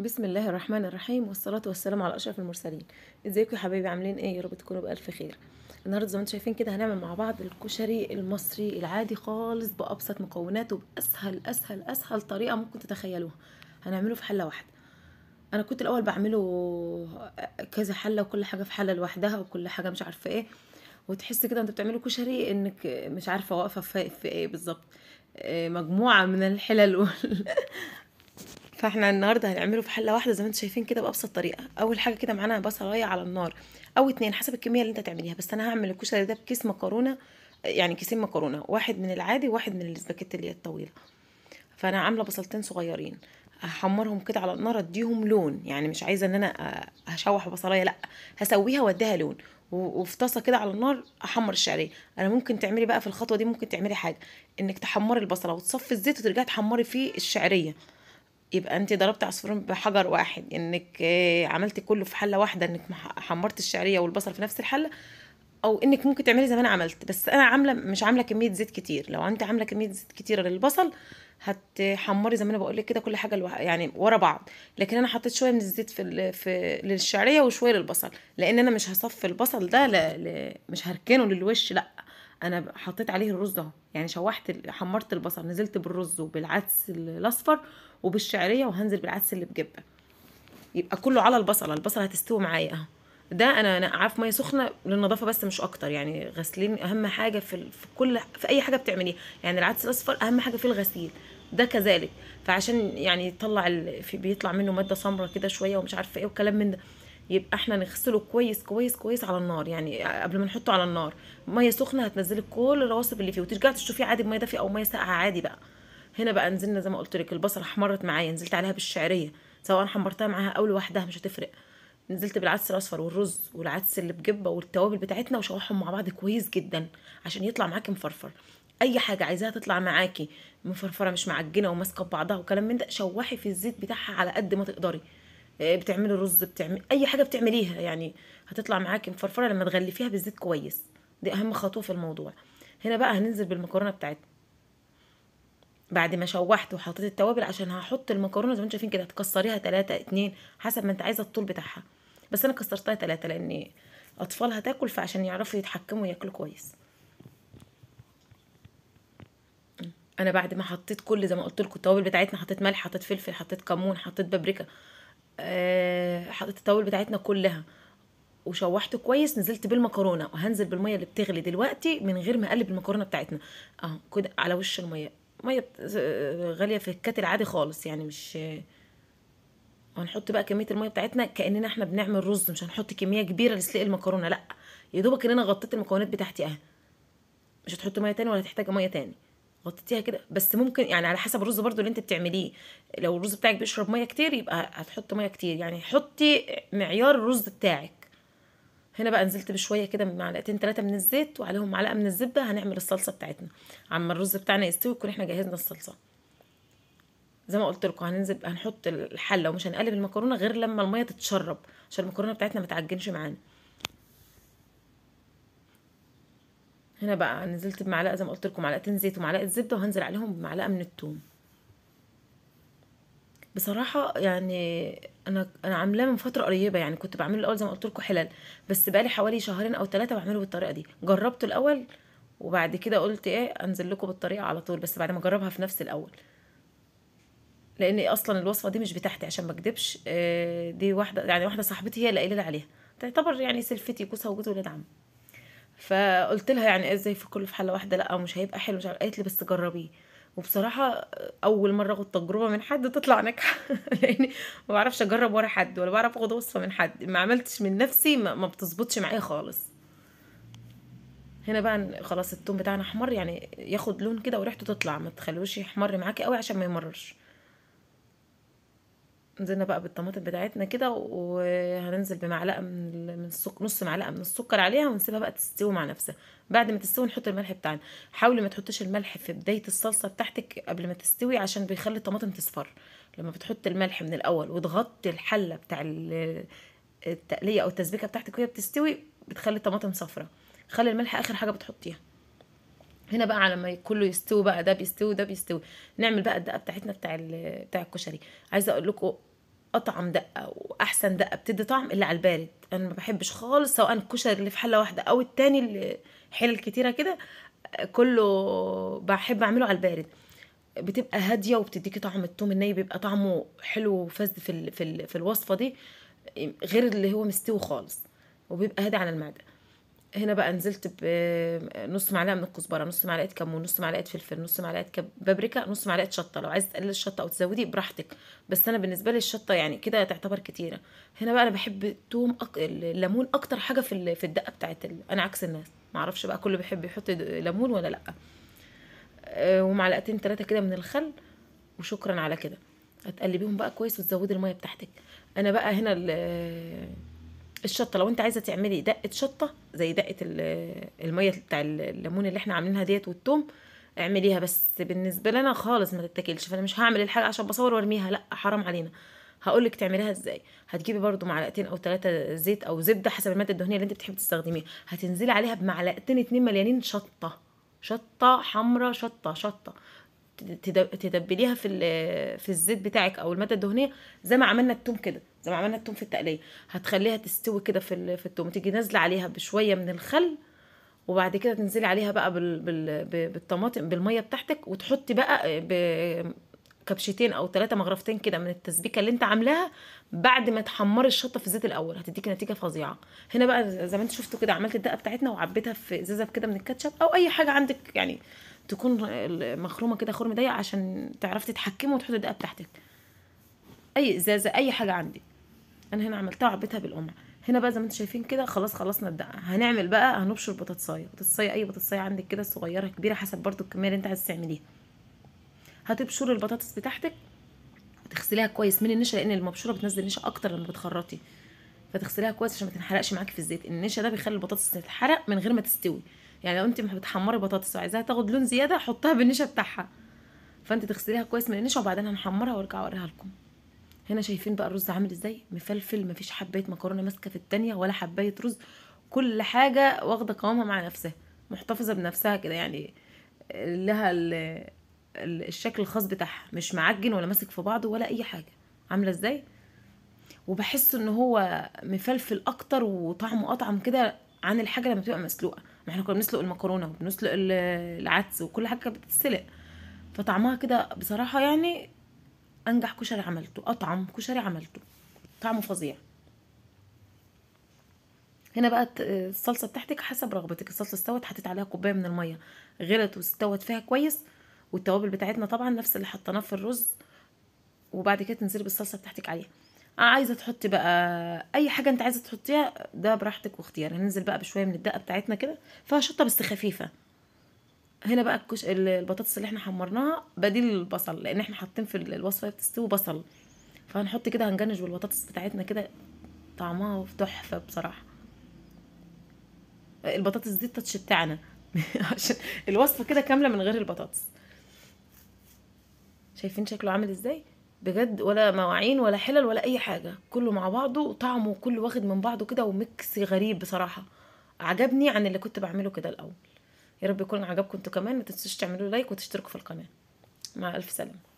بسم الله الرحمن الرحيم والصلاة والسلام على أشرف المرسلين ازيكم يا حبايبي عاملين ايه يا رب تكونوا بألف خير النهارده زي ما انتم شايفين كده هنعمل مع بعض الكشري المصري العادي خالص بأبسط مكوناته بأسهل أسهل أسهل طريقة ممكن تتخيلوها هنعمله في حلة واحدة أنا كنت الأول بعمله كذا حلة وكل حاجة في حلة لوحدها وكل حاجة مش عارفة ايه وتحس كده وانت بتعمله كشري انك مش عارفه واقفه في ايه بالظبط آه، مجموعه من الحلل فاحنا النهارده هنعمله في حله واحده زي ما انتم شايفين كده بابسط طريقه اول حاجه كده معانا بصلايه على النار او اتنين حسب الكميه اللي انت تعمليها بس انا هعمل الكشري ده بكيس مكرونه يعني كيسين مكرونه واحد من العادي وواحد من الاسباجيتي اللي هي الطويله فانا عامله بصلتين صغيرين هحمرهم كده على النار اديهم لون يعني مش عايزه ان انا آه، هشوح بصلايه لا هسويها واديها لون وفي طاسه كده على النار احمر الشعريه انا ممكن تعملي بقى في الخطوه دي ممكن تعملي حاجه انك تحمري البصله وتصفي الزيت وترجعي تحمري فيه الشعريه يبقى انت ضربت عصفورين بحجر واحد انك آه، عملت كله في حله واحده انك حمرت الشعريه والبصل في نفس الحله او انك ممكن تعملي زي ما انا عملت بس انا عامله مش عامله كميه زيت كتير لو انت عامله كميه زيت كتيره للبصل هتحمري زي ما انا بقول لك كده كل حاجه الوح... يعني ورا بعض لكن انا حطيت شويه من الزيت في ال... في للشعريه وشويه للبصل لان انا مش هصفي البصل ده ل... ل... مش هركنه للوش لا انا حطيت عليه الرز اهو يعني شوحت حمرت البصل نزلت بالرز وبالعدس الاصفر وبالشعريه وهنزل بالعدس اللي بجبه يبقى كله على البصله البصله هتستوي معايا اهو ده انا نقعاه في ميه سخنه للنظافه بس مش اكتر يعني غسلين اهم حاجه في في كل في اي حاجه بتعمليها يعني العدس الاصفر اهم حاجه في الغسيل ده كذلك فعشان يعني يطلع ال... بيطلع منه ماده سمراء كده شويه ومش عارفه ايه وكلام من ده يبقى احنا نغسله كويس كويس كويس على النار يعني قبل ما نحطه على النار ميه سخنه هتنزلي كل الرواسب اللي فيه وترجعي تشوفيه عادي بميه دافيه او ميه ساقعه عادي بقى هنا بقى نزلنا زي ما قلت لك البصل احمرت معايا نزلت عليها بالشعريه سواء حمرتها معاها او لوحدها مش هتفرق نزلت بالعدس الاصفر والرز والعدس اللي بجبه والتوابل بتاعتنا وشوحهم مع بعض كويس جدا عشان يطلع معاكي مفرفر اي حاجه عايزاها تطلع معاكي مفرفره مش معجنه وماسكه ببعضها وكلام من ده شوحي في الزيت بتاعها على قد ما تقدري آه، بتعملي رز بتعمل اي حاجه بتعمليها يعني هتطلع معاكي مفرفره لما تغلفيها بالزيت كويس دي اهم خطوه في الموضوع هنا بقى هننزل بالمكرونه بتاعتنا بعد ما شوحت وحطيت التوابل عشان هحط المكرونه زي ما انتم شايفين كده هتكسريها تلاتة اتنين حسب ما انت عايزه الطول بتاعها بس انا كسرتها تلاتة لان اطفالها تاكل فعشان يعرفوا يتحكموا وياكلوا كويس انا بعد ما حطيت كل زي ما قلت لكم التوابل بتاعتنا حطيت ملح حطيت فلفل حطيت كمون حطيت بابريكا آه، حطيت التوابل بتاعتنا كلها وشوحته كويس نزلت بالمكرونه وهنزل بالميه اللي بتغلي دلوقتي من غير ما اقلب المكرونه بتاعتنا اهو كده على وش الميه ميه آه، غاليه في الكاتل عادي خالص يعني مش هنحط بقى كميه الميه بتاعتنا كاننا احنا بنعمل رز مش هنحط كميه كبيره لسلق المكرونه لا يا دوبك ان انا غطيت المكونات بتاعتي اهي مش هتحط ميه تاني ولا هتحتاج ميه تاني غطيتيها كده بس ممكن يعني على حسب الرز برضو اللي انت بتعمليه لو الرز بتاعك بيشرب ميه كتير يبقى هتحط ميه كتير يعني حطي معيار الرز بتاعك هنا بقى نزلت بشويه كده معلقتين ثلاثه من الزيت وعليهم معلقه من الزبده هنعمل الصلصه بتاعتنا عما الرز بتاعنا يستوي يكون احنا جهزنا الصلصه زي ما قلت لكم هننزل هنحط الحله ومش هنقلب المكرونه غير لما الميه تتشرب عشان المكرونه بتاعتنا ما تعجنش معانا هنا بقى نزلت بمعلقه زي ما قلت لكم معلقتين زيت ومعلقه زبده وهنزل عليهم بمعلقه من الثوم بصراحه يعني انا انا عاملاه من فتره قريبه يعني كنت بعمله الاول زي ما قلت لكم حلال بس بقالي حوالي شهرين او ثلاثه بعمله بالطريقه دي جربته الاول وبعد كده قلت ايه انزل لكم بالطريقه على طول بس بعد ما اجربها في نفس الاول لان اصلا الوصفه دي مش بتاعتي عشان ما اكدبش آه، دي واحده يعني واحده صاحبتي هي اللي قايله لي عليها تعتبر يعني سلفتي كوسه وجوز ولاد عم فقلت لها يعني إيه، ازاي في كله في حله واحده لا مش هيبقى حلو مش قالت لي بس جربيه وبصراحه اول مره اخد تجربه من حد تطلع ناجحه لاني ما بعرفش اجرب ورا حد ولا بعرف اخد وصفه من حد ما عملتش من نفسي ما بتظبطش معايا خالص هنا بقى خلاص التوم بتاعنا احمر يعني ياخد لون كده وريحته تطلع ما تخلوش يحمر معاكي قوي عشان ما يمررش نزلنا بقى بالطماطم بتاعتنا كده وهننزل بمعلقه من من السكر نص معلقه من السكر عليها ونسيبها بقى تستوي مع نفسها بعد ما تستوي نحط الملح بتاعنا حاولي ما تحطيش الملح في بدايه الصلصه بتاعتك قبل ما تستوي عشان بيخلي الطماطم تصفر لما بتحط الملح من الاول وتغطي الحله بتاع التقليه او التسبيكه بتاعتك وهي بتستوي بتخلي الطماطم صفرة خلي الملح اخر حاجه بتحطيها هنا بقى على ما كله يستوي بقى ده بيستوي ده بيستوي نعمل بقى الدقه بتاعتنا بتاع بتاع الكشري عايزه اقول لكم اطعم دقه واحسن دقه بتدي طعم الا على البارد انا ما بحبش خالص سواء الكشري اللي في حله واحده او التاني اللي حلل كتيره كده كله بحب اعمله على البارد بتبقى هاديه وبتديكي طعم التوم الني بيبقى طعمه حلو وفذ في في, في الوصفه دي غير اللي هو مستوي خالص وبيبقى هادي على المعده هنا بقى نزلت بنص معلقه من الكزبره نص معلقه كمون نص معلقه فلفل نص معلقه بابريكا نص معلقه شطه لو عايز تقلل الشطه او تزودي براحتك بس انا بالنسبه لي الشطه يعني كده تعتبر كتيره هنا بقى انا بحب التوم أك... الليمون اكتر حاجه في في الدقه بتاعت ال... انا عكس الناس معرفش بقى كله بيحب يحط ليمون ولا لا آه، ومعلقتين ثلاثه كده من الخل وشكرا على كده هتقلبيهم بقى كويس وتزودي الميه بتاعتك انا بقى هنا ال... الشطه لو انت عايزه تعملي دقه شطه زي دقه الميه بتاع الليمون اللي احنا عاملينها ديت والثوم اعمليها بس بالنسبه لنا خالص ما تتاكلش فانا مش هعمل الحاجه عشان بصور وارميها لا حرام علينا هقول لك تعمليها ازاي هتجيبي برده معلقتين او ثلاثه زيت او زبده حسب الماده الدهنيه اللي انت بتحبي تستخدميها هتنزلي عليها بمعلقتين اتنين مليانين شطه شطه حمراء شطه شطه تتبليها في في الزيت بتاعك او الماده الدهنيه زي ما عملنا التوم كده زي ما عملنا التوم في التقليه هتخليها تستوي كده في في التوم تيجي نازله عليها بشويه من الخل وبعد كده تنزلي عليها بقى بال... بال... بالطماطم بالميه بتاعتك وتحطي بقى ب... كبشتين او ثلاثه مغرفتين كده من التسبيكه اللي انت عاملاها بعد ما تحمري الشطه في الزيت الاول هتديكي نتيجه فظيعه هنا بقى زي ما انتم شفتوا كده عملت الدقه بتاعتنا وعبيتها في ازازه كده من الكاتشب او اي حاجه عندك يعني تكون مخرومه كده خرم ضيق عشان تعرفي تتحكمي وتحطي الدقه بتاعتك اي ازازه اي حاجه عندي انا هنا عملتها وعبيتها بالقمع هنا بقى زي ما انتم شايفين كده خلاص خلصنا الدقه هنعمل بقى هنبشر بطاطسايه بطاطسايه اي بطاطسايه عندك كده صغيره كبيره حسب برضو الكميه اللي انت عايز تعمليها هتبشري البطاطس بتاعتك وتغسليها كويس من النشا لان المبشوره بتنزل نشا اكتر لما بتخرطي فتغسليها كويس عشان ما تنحرقش معاكي في الزيت النشا ده بيخلي البطاطس تتحرق من غير ما تستوي يعني لو انت بتحمري بطاطس وعايزاها تاخد لون زياده حطها بالنشا بتاعها فانت تغسليها كويس من النشا وبعدين هنحمرها وارجع اوريها لكم هنا شايفين بقى الرز عامل ازاي مفلفل مفيش حبايه مكرونه ماسكه في الثانيه ولا حبايه رز كل حاجه واخده قوامها مع نفسها محتفظه بنفسها كده يعني لها الشكل الخاص بتاعها مش معجن ولا ماسك في بعضه ولا اي حاجه عامله ازاي وبحس ان هو مفلفل اكتر وطعمه اطعم كده عن الحاجه لما بتبقى مسلوقه ما احنا كنا بنسلق المكرونه وبنسلق العدس وكل حاجه كانت بتتسلق فطعمها كده بصراحه يعني انجح كشري عملته اطعم كشري عملته طعمه فظيع هنا بقى الصلصه بتاعتك حسب رغبتك الصلصه استوت حطيت عليها كوبايه من الميه غلت واستوت فيها كويس والتوابل بتاعتنا طبعا نفس اللي حطيناه في الرز وبعد كده تنزلي بالصلصه بتاعتك عليها عايزه تحطي بقى اي حاجه انت عايزه تحطيها ده براحتك واختيار هننزل بقى بشويه من الدقه بتاعتنا كده فشطه بس خفيفه هنا بقى الكش... البطاطس اللي احنا حمرناها بديل البصل لان احنا حاطين في الوصفه بتستوي بصل فهنحط كده هنجنج بالبطاطس بتاعتنا كده طعمها تحفه بصراحه البطاطس دي التاتش بتاعنا عشان الوصفه كده كامله من غير البطاطس شايفين شكله عامل ازاي بجد ولا مواعين ولا حلل ولا اي حاجه كله مع بعضه وطعمه كله واخد من بعضه كده وميكس غريب بصراحه عجبني عن اللي كنت بعمله كده الاول يا رب يكون عجبكم انتوا كمان ما تنسوش تعملوا لايك وتشتركوا في القناه مع الف سلامه